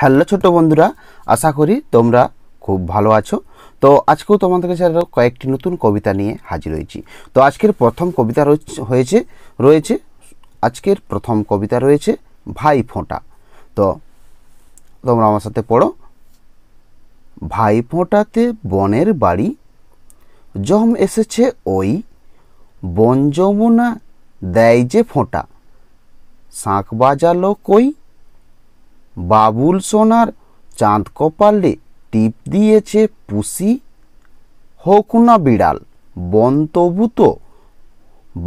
hello ছোট বন্ধুরা আশা করি তোমরা খুব ভালো আছো তো আজকেও তোমাদের কাছে আরও কয়েকটি নতুন কবিতা নিয়ে হাজির হয়েছি তো আজকের প্রথম কবিতা হয়েছে রয়েছে আজকের প্রথম কবিতা রয়েছে ভাই ফোঁটা তো তোমরা আমার সাথে পড়ো ভাই ফোঁটাতে বনের বাড়ি জম এসেছে ওই বন যমুনা দেয় যে ফোঁটা শাঁখ বাজালো কই বাবুল সোনার চাঁদ কপালে টিপ দিয়েছে পুষি হোক না বিড়াল বন তবু তো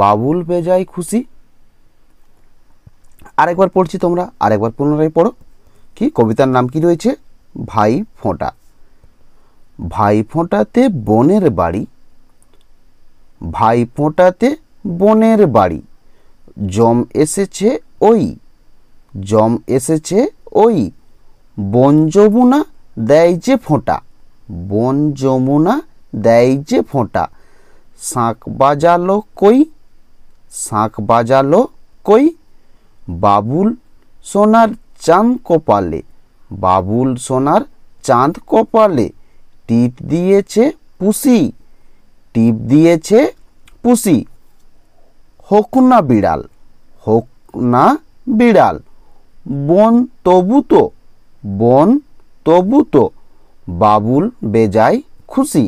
বাবুল বেজায় খুশি আরেকবার পড়ছি তোমরা আরেকবার পুনরায় পড়ো কি কবিতার নাম কি রয়েছে ভাই ফোঁটা ভাই ফোঁটাতে বনের বাড়ি ভাই ফোঁটাতে বনের বাড়ি জম এসেছে ওই জম এসেছে ওই বন যমুনা দেয় যে ফোঁটা বন যমুনা দেয় যে ফোঁটা শাঁখ বাজালো কই শাঁখ বাজালো কই বাবুল সোনার চাঁদ কপালে বাবুল সোনার চাঁদ কপালে টিপ দিয়েছে পুষি টিপ দিয়েছে পুষি হোক না বিড়াল হোক না বিড়াল বন তবুতো বন তবুতো বাবুল বেজায় খুশি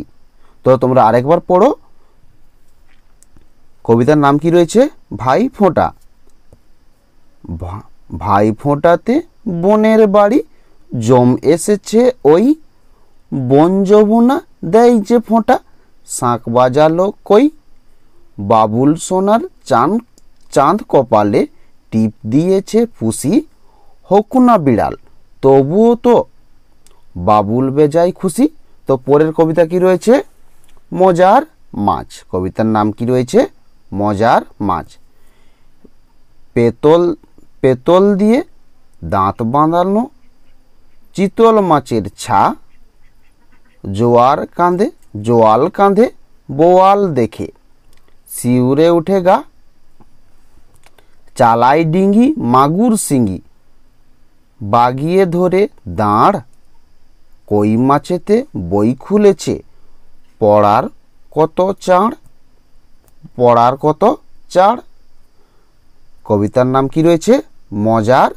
তো তোমরা আরেকবার পড়ো কবিতার নাম কি রয়েছে ভাই ফোঁটা ভাই ফোঁটাতে বনের বাড়ি জম এসেছে ওই বন যমুনা দেয় যে ফোঁটা শাঁক বাজালো কই বাবুল সোনার চাঁদ চাঁদ কপালে টিপ দিয়েছে পুষি হোক না বিড়াল তবুও তো বাবুল বেজায় খুশি তো পরের কবিতা কি রয়েছে মজার মাছ কবিতার নাম কি রয়েছে মজার মাছ পেতল পেতল দিয়ে দাঁত বাঁধানো চিতল মাছের ছা জোয়ার কাঁধে জোয়াল কাঁধে বোয়াল দেখে শিউরে উঠে গা চালাই ডিঙ্গি মাগুর সিঙ্গি বাগিয়ে ধরে দাঁড় কই মাছেতে বই খুলেছে পড়ার কত চাঁড় পড়ার কত চাঁড় কবিতার নাম কি রয়েছে মজার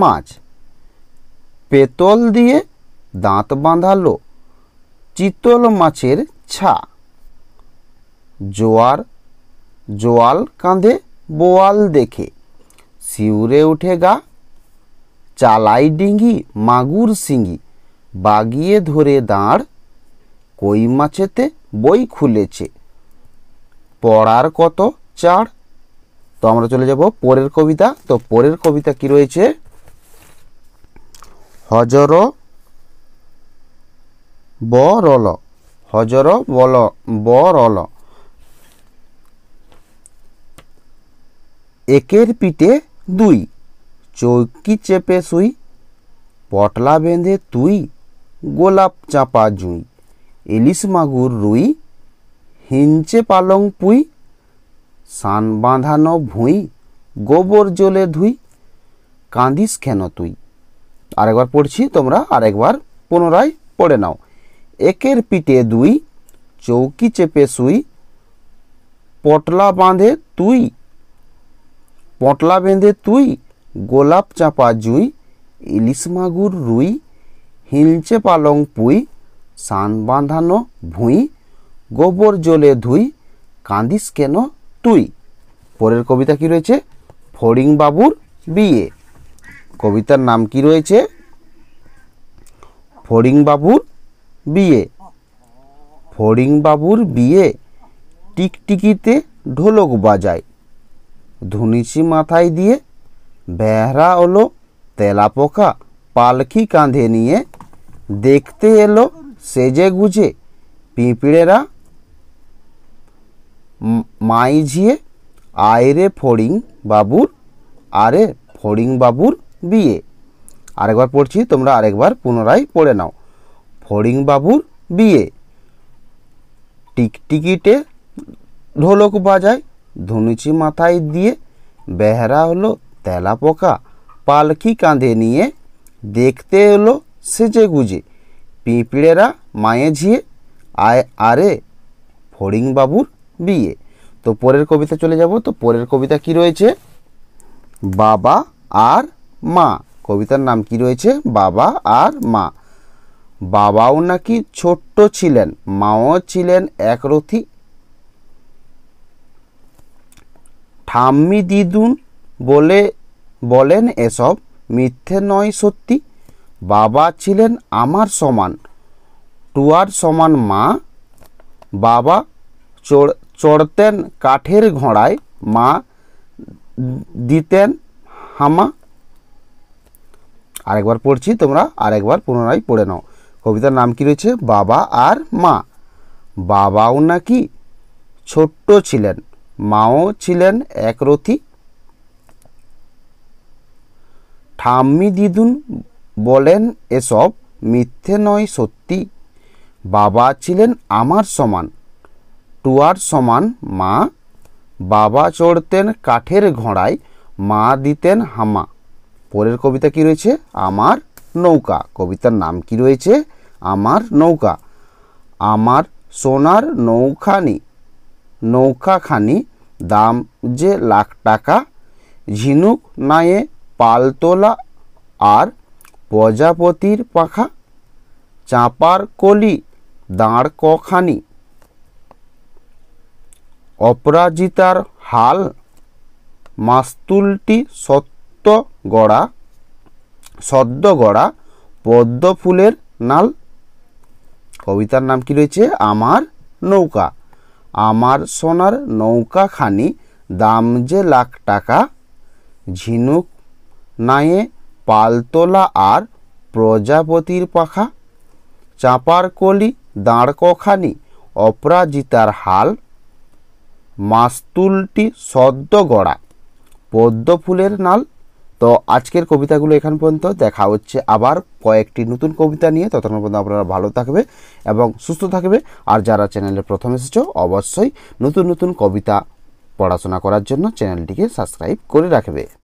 মাছ পেতল দিয়ে দাঁত বাঁধালো চিতল মাছের ছা জোয়ার জোয়াল কাঁধে বোয়াল দেখে শিউরে উঠে গা চালাই ডিঙ্গি মাগুর সিঙ্গি বাগিয়ে ধরে দাঁড় কই মাছেতে বই খুলেছে পড়ার কত চার তো আমরা চলে যাব পরের কবিতা তো পরের কবিতা কি রয়েছে হজর বরল হজর বল বরল একের পিঠে দুই চৌকি চেপে শুই পটলা বেঁধে তুই গোলাপ চাপা জুঁই ইলিশ মাগুর রুই হিঞ্চে পালং পুই সান বাঁধানো ভুঁই গোবর জলে ধুই কাঁদিস কেন তুই আরেকবার পড়ছি তোমরা আরেকবার পুনরায় পড়ে নাও একের পিঠে দুই চৌকি চেপে শুই পটলা বাঁধে তুই পটলা বেঁধে তুই গোলাপ চাপা জুই ইলিশ মাগুর রুই হিলচে পালং পুই সান বাঁধানো ভুঁই গোবর জলে ধুই কাঁদিস কেন তুই পরের কবিতা কি রয়েছে ফড়িং বাবুর বিয়ে কবিতার নাম কি রয়েছে ফড়িং বাবুর বিয়ে ফড়িং বাবুর বিয়ে টিকটিকিতে ঢোলক বাজায় ধুনিচি মাথায় দিয়ে বেহরা হলো তেলাপোকা পালকি কাঁধে নিয়ে দেখতে এলো সেজে গুজে পিঁপড়েরা মাইঝিয়ে আয়রে ফড়িং বাবুর আরে ফড়িং বাবুর বিয়ে আরেকবার পড়ছি তোমরা আরেকবার পুনরায় পড়ে নাও ফড়িং বাবুর বিয়ে টিকটিকিটে ঢোলক বাজায় ধনুচি মাথায় দিয়ে বেহরা হলো তেলাপোকা পালকি কাঁধে নিয়ে দেখতে এলো সেজে গুজে পিঁপড়েরা মায়ে ঝিয়ে আয় আরে ফড়িংবাবুর বিয়ে তো পরের কবিতা চলে যাব তো পরের কবিতা কি রয়েছে বাবা আর মা কবিতার নাম কি রয়েছে বাবা আর মা বাবাও নাকি ছোট্ট ছিলেন মাও ছিলেন একরথি ঠাম্মি দিদুন বলে বলেন এসব মিথ্যে নয় সত্যি বাবা ছিলেন আমার সমান টুয়ার সমান মা বাবা চড়তেন কাঠের ঘোড়ায় মা দিতেন হামা আরেকবার পড়ছি তোমরা আরেকবার পুনরায় পড়ে নাও কবিতার নাম কি রয়েছে বাবা আর মা বাবাও নাকি ছোট্ট ছিলেন মাও ছিলেন একরথী ঠাম্মি দিদুন বলেন এসব মিথ্যে নয় সত্যি বাবা ছিলেন আমার সমান টুয়ার সমান মা বাবা চড়তেন কাঠের ঘোড়ায় মা দিতেন হামা পরের কবিতা কি রয়েছে আমার নৌকা কবিতার নাম কি রয়েছে আমার নৌকা আমার সোনার নৌখানি নৌকাখানি দাম যে লাখ টাকা ঝিনুক নায়ে পালতোলা আর প্রজাপতির পাখা চাঁপার কলি দাঁড় কখানি অপরাজিতার হাল মাস্তুলটি সত্য গড়া সদ্য গড়া পদ্ম ফুলের নাল কবিতার নাম কি রয়েছে আমার নৌকা আমার সোনার নৌকাখানি দাম যে লাখ টাকা ঝিনুক নায়ে পালতোলা আর প্রজাপতির পাখা চাপার কলি দাঁড়কখানি অপরাজিতার হাল মাস্তুলটি সদ্য গড়া পদ্ম ফুলের নাল তো আজকের কবিতাগুলো এখান পর্যন্ত দেখা হচ্ছে আবার কয়েকটি নতুন কবিতা নিয়ে ততক্ষণ পর্যন্ত আপনারা ভালো থাকবে এবং সুস্থ থাকবে আর যারা চ্যানেলে প্রথম এসেছ অবশ্যই নতুন নতুন কবিতা পড়াশোনা করার জন্য চ্যানেলটিকে সাবস্ক্রাইব করে রাখবে